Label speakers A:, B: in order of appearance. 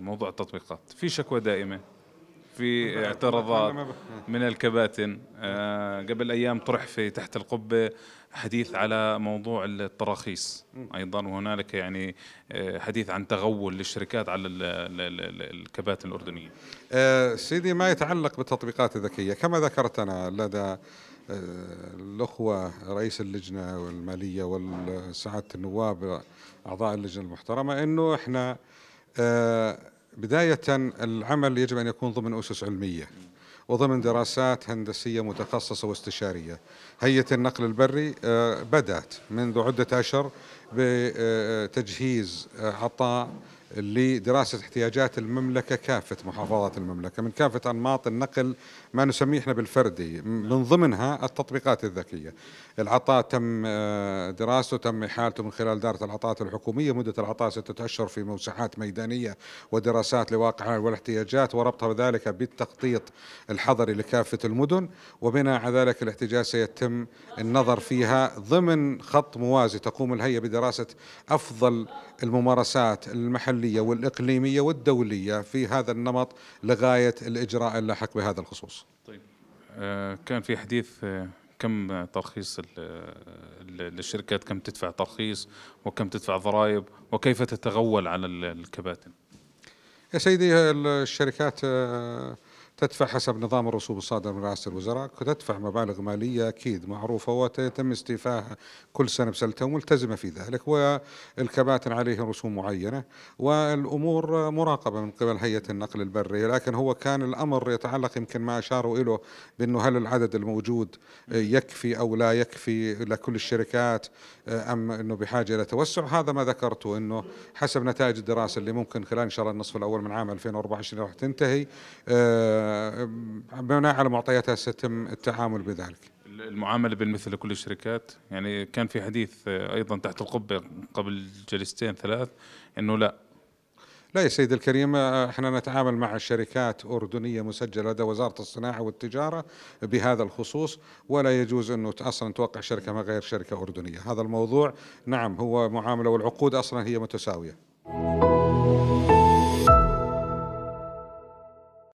A: موضوع التطبيقات في شكوى دائمه في اعتراضات من الكباتن آه، قبل ايام طرح في تحت القبه حديث على موضوع التراخيص ايضا وهنالك يعني آه، حديث عن تغول للشركات على الكباتن الاردنيه
B: آه، سيدي ما يتعلق بالتطبيقات الذكيه كما ذكرت انا لدى الاخوه رئيس اللجنه والماليه وسعاده النواب اعضاء اللجنه المحترمه انه احنا آه، بداية العمل يجب أن يكون ضمن أسس علمية وضمن دراسات هندسية متخصصة واستشارية هيئة النقل البري آه، بدأت منذ عدة أشهر بتجهيز آه، عطاء لدراسة احتياجات المملكة كافة محافظات المملكة من كافة أنماط النقل ما نسميه احنا بالفردي من ضمنها التطبيقات الذكية العطاء تم آه، دراسته تم إحالته من خلال دارة العطاءات الحكومية مدة العطاء ستة أشهر في موسحات ميدانية ودراسات لواقعها والاحتياجات وربطها بذلك بالتخطيط الحضري لكافة المدن وبناء على ذلك الاحتجاج سيتم النظر فيها ضمن خط موازي تقوم الهيئة بدراسة أفضل الممارسات المحلية المحلية والإقليمية والدولية في هذا النمط لغاية الإجراء اللاحق بهذا الخصوص طيب آه،
A: كان في حديث آه، كم ترخيص الشركات آه، كم تدفع ترخيص وكم تدفع ضرائب وكيف تتغول على الكباتن
B: يا سيدي الشركات تدفع حسب نظام الرسوم الصادر من رئاسه الوزراء تدفع مبالغ ماليه اكيد معروفه وتتم استيفائها كل سنه بسلته وملتزمه في ذلك والكباتن عليه رسوم معينه والامور مراقبه من قبل هيئه النقل البري لكن هو كان الامر يتعلق يمكن ما اشاروا له بانه هل العدد الموجود يكفي او لا يكفي لكل الشركات ام انه بحاجه الى توسع هذا ما ذكرته انه حسب نتائج الدراسه اللي ممكن خلال ان شاء الله النصف الاول من عام 2024 راح تنتهي آه، بناء على معطياتها سيتم التعامل بذلك
A: المعاملة بالمثل لكل الشركات يعني كان في حديث أيضا تحت القبة قبل جلستين ثلاث أنه لا
B: لا يا سيد الكريم احنا نتعامل مع شركات أردنية مسجلة لدى وزارة الصناعة والتجارة بهذا الخصوص ولا يجوز أنه أصلا توقع شركة مع غير شركة أردنية هذا الموضوع نعم هو معاملة والعقود أصلا هي متساوية